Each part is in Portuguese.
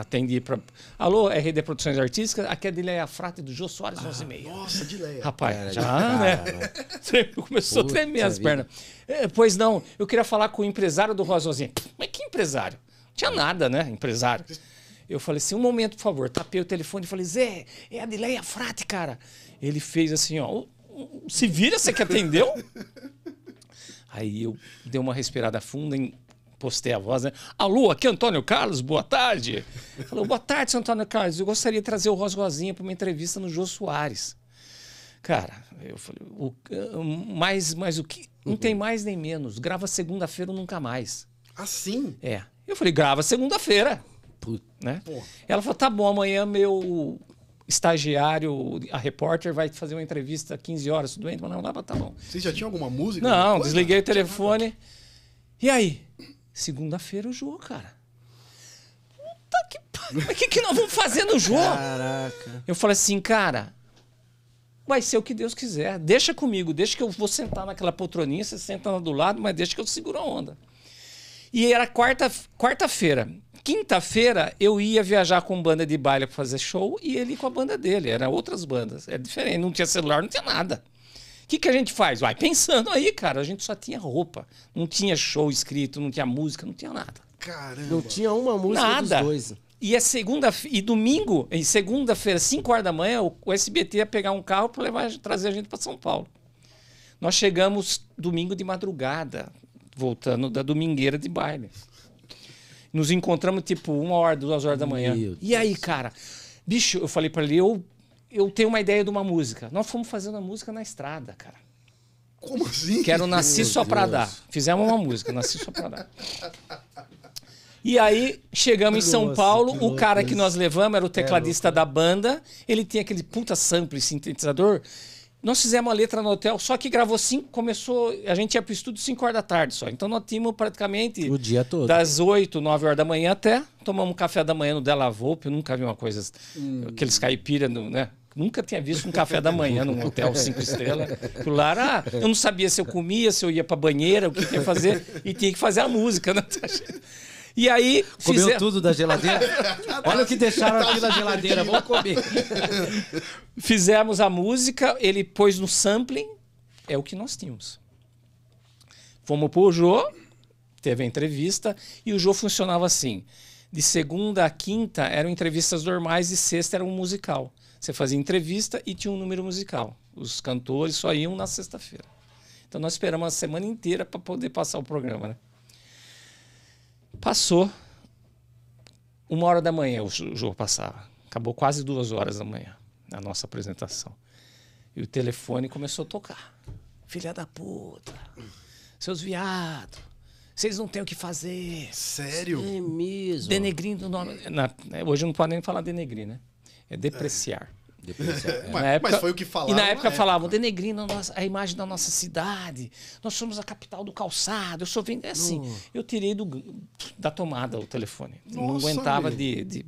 atendi para. Alô, RD Produções Artísticas, aqui é a Dileia Frate do Jô Soares ah, 11 e Nossa, Dileia. Rapaz, Cara, já, cara, né? né? Começou Puta a tremer as pernas. É, pois não, eu queria falar com o empresário do Rosozinho. Mas que empresário? Não tinha nada, né? Empresário. Eu falei assim, um momento, por favor. Tapei o telefone e falei, Zé, é a Dileia Frate, cara. Ele fez assim, ó, se vira, você que atendeu? Aí eu dei uma respirada funda, postei a voz, né? Alô, aqui é Antônio Carlos, boa tarde. Falou, boa tarde, Antônio Carlos. Eu gostaria de trazer o Ros Rosinha para uma entrevista no Jô Soares. Cara, eu falei, o, mais, mais o que? Não tem uhum. mais nem menos. Grava segunda-feira ou nunca mais. Assim? É. Eu falei, grava segunda-feira. Né? Ela falou, tá bom, amanhã meu estagiário, a repórter vai fazer uma entrevista às 15 horas, tudo bem? Não, não, tá, tá bom. Você já tinha alguma música? Não, alguma desliguei o telefone. E aí? Segunda-feira o jogo, cara. Puta que pariu. Mas o que, que nós vamos fazer no jogo? Caraca. Eu falei assim, cara, vai ser o que Deus quiser. Deixa comigo, deixa que eu vou sentar naquela poltroninha, você senta lá do lado, mas deixa que eu seguro a onda. E era quarta, quarta-feira. Quinta-feira eu ia viajar com banda de baile para fazer show e ele com a banda dele. Era outras bandas. É diferente, não tinha celular, não tinha nada que, que a gente faz? Vai pensando aí, cara. A gente só tinha roupa. Não tinha show escrito, não tinha música, não tinha nada. Caramba. Não tinha uma música nada. dos dois. E é segunda e domingo, em segunda-feira, 5 horas da manhã, o SBT ia pegar um carro para levar trazer a gente para São Paulo. Nós chegamos domingo de madrugada, voltando da domingueira de baile. Nos encontramos tipo uma hora, duas horas da manhã. E aí, cara? Bicho, eu falei para ele, eu eu tenho uma ideia de uma música. Nós fomos fazendo a música na estrada, cara. Como assim? Quero Nasci Só Pra Dar. Fizemos uma música, Nasci Só Pra Dar. E aí, chegamos em São Paulo, o cara que nós levamos era o é, tecladista é da banda, ele tinha aquele puta sample sintetizador. Nós fizemos a letra no hotel, só que gravou cinco, começou, a gente ia pro estúdio 5 horas da tarde só. Então nós tínhamos praticamente o dia todo. Das 8, 9 horas da manhã até tomamos um café da manhã no Della Volpe, eu nunca vi uma coisa hum. aqueles caipira, no, né? nunca tinha visto um café da manhã num hotel cinco estrelas. Aquilo lá era, ah, eu não sabia se eu comia, se eu ia para banheira, o que, que ia fazer, e tinha que fazer a música, né? E aí. Comeu fizer... tudo da geladeira? Olha o que deixaram aqui na geladeira, vamos comer. Fizemos a música, ele pôs no sampling, é o que nós tínhamos. Fomos pro Jô, teve a entrevista, e o Jô funcionava assim de segunda a quinta eram entrevistas normais e sexta era um musical. Você fazia entrevista e tinha um número musical. Os cantores só iam na sexta-feira. Então nós esperamos a semana inteira para poder passar o programa. Né? Passou uma hora da manhã o jogo passava. Acabou quase duas horas da manhã a nossa apresentação. E o telefone começou a tocar. Filha da puta, seus viados vocês não têm o que fazer. Sério? É mesmo. Denegrindo o nome. Na, é, hoje não pode nem falar denegrir, né? É depreciar. É. É, mas, época, mas, foi o que falavam. E na época, época falavam, denegrindo a, nossa, a, imagem da nossa cidade. Nós somos a capital do calçado. Eu sou vindo. É assim. Eu tirei do, da tomada o telefone. Nossa, não aguentava de, de,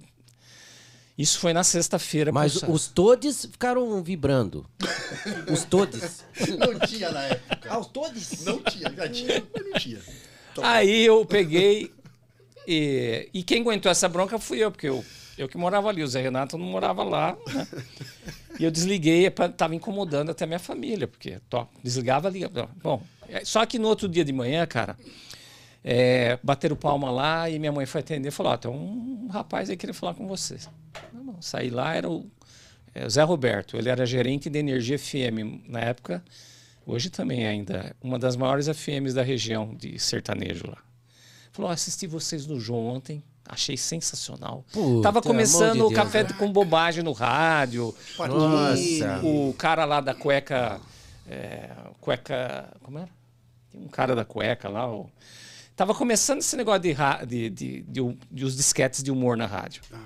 Isso foi na sexta-feira. Mas os todes ficaram vibrando. os todes. Não tinha na época. Ah, os todes? Não tinha, já tinha, mas não tinha. Aí eu peguei. E, e quem aguentou essa bronca fui eu, porque eu, eu que morava ali, o Zé Renato não morava lá. Né? E eu desliguei, estava é incomodando até minha família, porque tó, desligava, ali. Bom, é, só que no outro dia de manhã, cara, é, bateram palma lá e minha mãe foi atender e falou: tem um rapaz aí querendo falar com você. Não, não, saí lá, era o, é, o Zé Roberto, ele era gerente de energia FM na época Hoje também é ainda uma das maiores FMs da região de sertanejo lá. Falou, ah, assisti vocês no João ontem, achei sensacional. Puta, Tava começando de o Deus. café com bobagem no rádio. Nossa. O, o cara lá da cueca... É, cueca... Como era? Tem um cara da cueca lá, o... Tava começando esse negócio de, de, de, de, de os disquetes de humor na rádio. Ah.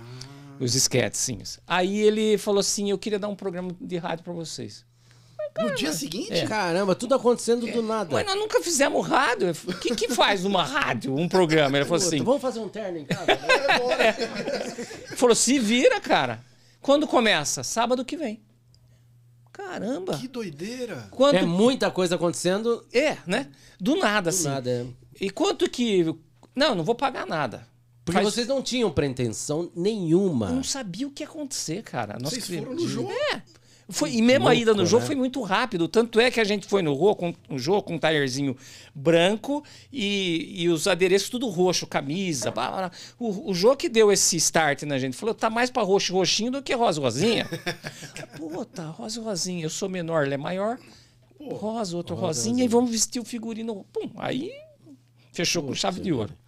Os disquetes, sim. Aí ele falou assim: Eu queria dar um programa de rádio para vocês. Cara, no dia seguinte? É. Caramba, tudo acontecendo do é. nada. Mas nós nunca fizemos rádio. O que, que faz uma rádio, um programa? Ele falou assim... Vamos fazer um terno em casa? É, né? é. Falou, se vira, cara. Quando começa? Sábado que vem. Caramba! Que doideira! Quando... É muita coisa acontecendo. É, né? Do nada, Do assim. Do nada, é. E quanto que. Não, não vou pagar nada. Porque Faz... vocês não tinham pretensão nenhuma. Eu não sabia o que ia acontecer, cara. Nós Vocês criamos... foram no jogo. É. Foi, e mesmo Louco, a ida no jogo né? foi muito rápido. Tanto é que a gente foi no rua com um jogo com um talerzinho branco e, e os adereços tudo roxo, camisa. Blá, blá. O, o jogo que deu esse start na gente falou: tá mais pra roxo roxinho do que rosa rosinha. Puta, rosa rosinha, eu sou menor, ele é maior. Rosa, outro rosa, rosinha, rosinha, e vamos vestir o figurino. Pum, aí fechou Poxa, com chave de ouro.